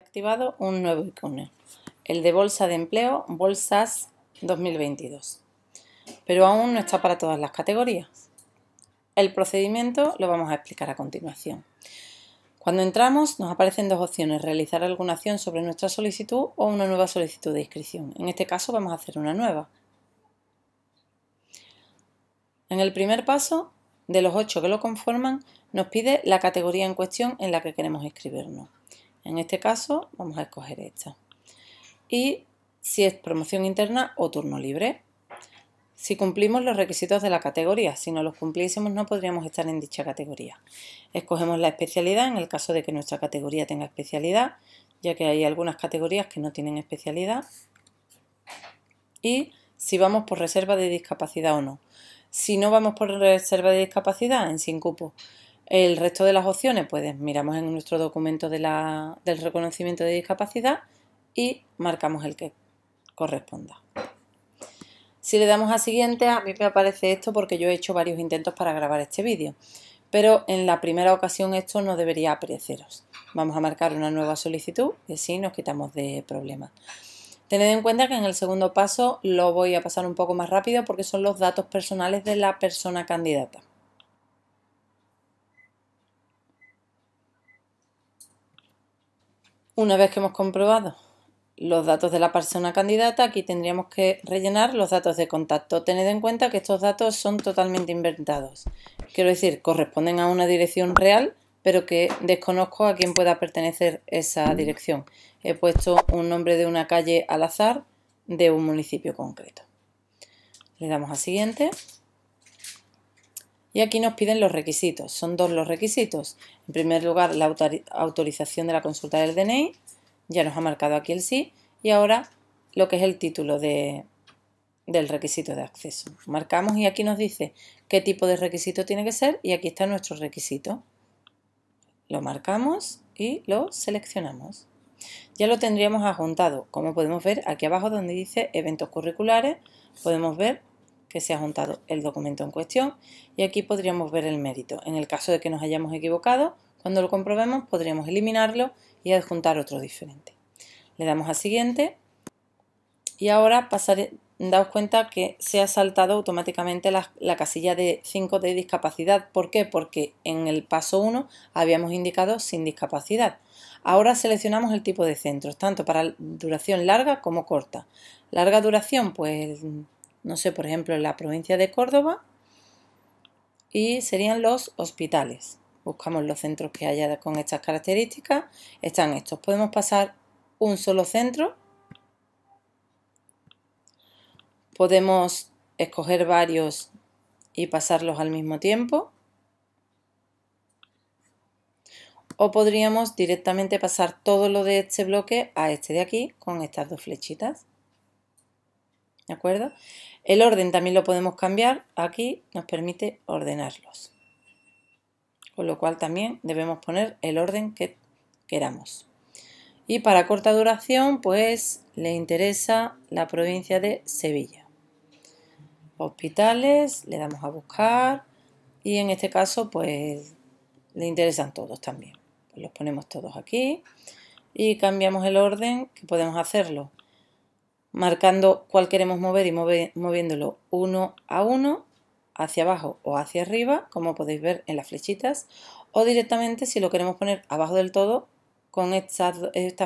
activado un nuevo icono, el de bolsa de empleo Bolsas 2022, pero aún no está para todas las categorías. El procedimiento lo vamos a explicar a continuación. Cuando entramos nos aparecen dos opciones, realizar alguna acción sobre nuestra solicitud o una nueva solicitud de inscripción. En este caso vamos a hacer una nueva. En el primer paso, de los ocho que lo conforman, nos pide la categoría en cuestión en la que queremos inscribirnos. En este caso vamos a escoger esta. Y si es promoción interna o turno libre si cumplimos los requisitos de la categoría. Si no los cumpliésemos no podríamos estar en dicha categoría. Escogemos la especialidad en el caso de que nuestra categoría tenga especialidad, ya que hay algunas categorías que no tienen especialidad. Y si vamos por reserva de discapacidad o no. Si no vamos por reserva de discapacidad, en sin cupo. El resto de las opciones, pues miramos en nuestro documento del reconocimiento de discapacidad y marcamos el que corresponda. Si le damos a siguiente, a mí me aparece esto porque yo he hecho varios intentos para grabar este vídeo. Pero en la primera ocasión esto no debería apareceros. Vamos a marcar una nueva solicitud y así nos quitamos de problemas. Tened en cuenta que en el segundo paso lo voy a pasar un poco más rápido porque son los datos personales de la persona candidata. Una vez que hemos comprobado los datos de la persona candidata, aquí tendríamos que rellenar los datos de contacto. Tened en cuenta que estos datos son totalmente inventados. Quiero decir, corresponden a una dirección real, pero que desconozco a quién pueda pertenecer esa dirección. He puesto un nombre de una calle al azar de un municipio concreto. Le damos a siguiente. Y aquí nos piden los requisitos. Son dos los requisitos. En primer lugar, la autorización de la consulta del DNI ya nos ha marcado aquí el sí y ahora lo que es el título del requisito de acceso. Marcamos y aquí nos dice qué tipo de requisito tiene que ser y aquí está nuestro requisito. Lo marcamos y lo seleccionamos. Ya lo tendríamos adjuntado. Como podemos ver aquí abajo donde dice eventos curriculares, podemos ver que se ha juntado el documento en cuestión y aquí podríamos ver el mérito. En el caso de que nos hayamos equivocado, cuando lo comprobemos podríamos eliminarlo y adjuntar otro diferente. Le damos a siguiente y ahora pasaré, daos cuenta que se ha saltado automáticamente la, la casilla de 5 de discapacidad. ¿Por qué? Porque en el paso 1 habíamos indicado sin discapacidad. Ahora seleccionamos el tipo de centros, tanto para duración larga como corta. Larga duración, pues, no sé, por ejemplo, en la provincia de Córdoba y serían los hospitales buscamos los centros que haya con estas características, están estos. Podemos pasar un solo centro, podemos escoger varios y pasarlos al mismo tiempo, o podríamos directamente pasar todo lo de este bloque a este de aquí con estas dos flechitas. ¿De acuerdo? El orden también lo podemos cambiar. Aquí nos permite ordenarlos con lo cual también debemos poner el orden que queramos. Y para corta duración, pues le interesa la provincia de Sevilla. Hospitales, le damos a buscar y en este caso, pues le interesan todos también. Pues los ponemos todos aquí y cambiamos el orden que podemos hacerlo marcando cuál queremos mover y moviéndolo uno a uno hacia abajo o hacia arriba, como podéis ver en las flechitas, o directamente si lo queremos poner abajo del todo, con esta,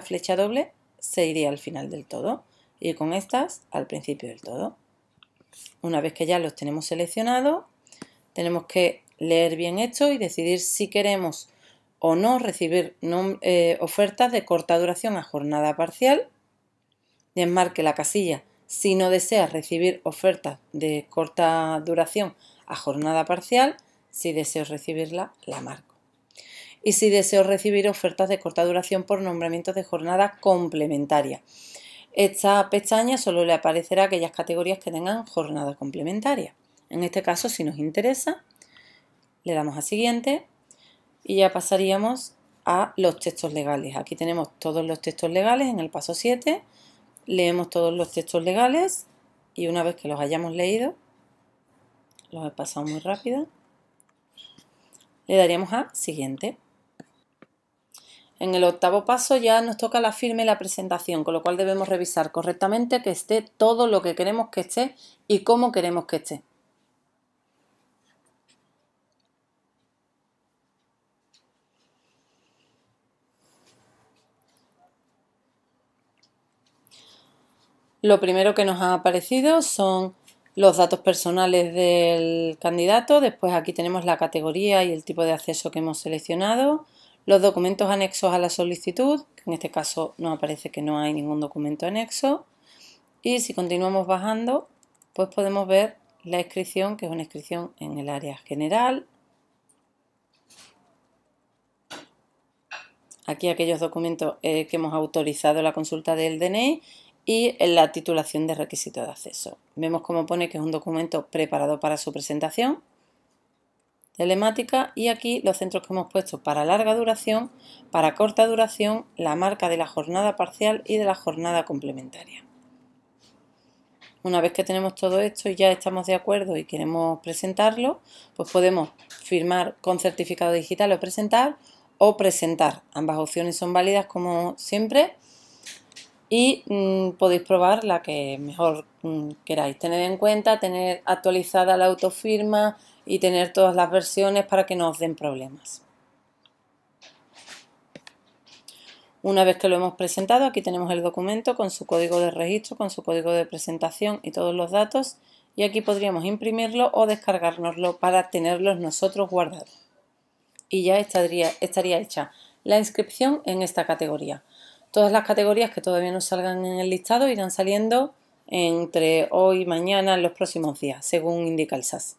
flecha doble se iría al final del todo y con estas al principio del todo. Una vez que ya los tenemos seleccionados, tenemos que leer bien esto y decidir si queremos o no recibir eh, ofertas de corta duración a jornada parcial. Desmarque la casilla si no deseas recibir ofertas de corta duración a jornada parcial, si desea recibirla, la marco. Y si deseo recibir ofertas de corta duración por nombramientos de jornada complementaria. Esta pestaña solo le aparecerá aquellas categorías que tengan jornada complementaria. En este caso, si nos interesa, le damos a siguiente y ya pasaríamos a los textos legales. Aquí tenemos todos los textos legales en el paso 7, leemos todos los textos legales y una vez que los hayamos leído, los he pasado muy rápido, le daríamos a siguiente. En el octavo paso ya nos toca la firma y la presentación, con lo cual debemos revisar correctamente que esté todo lo que queremos que esté y cómo queremos que esté. Lo primero que nos ha aparecido son los datos personales del candidato, después aquí tenemos la categoría y el tipo de acceso que hemos seleccionado, los documentos anexos a la solicitud, en este caso nos aparece que no hay ningún documento anexo, y si continuamos bajando, pues podemos ver la inscripción, que es una inscripción en el área general. Aquí aquellos documentos eh, que hemos autorizado la consulta del DNI e, y en la titulación de requisito de acceso. Vemos cómo pone que es un documento preparado para su presentación telemática y aquí los centros que hemos puesto para larga duración, para corta duración, la marca de la jornada parcial y de la jornada complementaria. Una vez que tenemos todo esto y ya estamos de acuerdo y queremos presentarlo, pues podemos firmar con certificado digital o presentar o presentar. Ambas opciones son válidas como siempre y mm, podéis probar la que mejor mm, queráis. Tener en cuenta, tener actualizada la autofirma y tener todas las versiones para que no os den problemas. Una vez que lo hemos presentado, aquí tenemos el documento con su código de registro, con su código de presentación y todos los datos. Y aquí podríamos imprimirlo o descargárnoslo para tenerlos nosotros guardados. Y ya estaría hecha la inscripción en esta categoría. Todas las categorías que todavía no salgan en el listado irán saliendo entre hoy, y mañana, en los próximos días, según indica el SAS.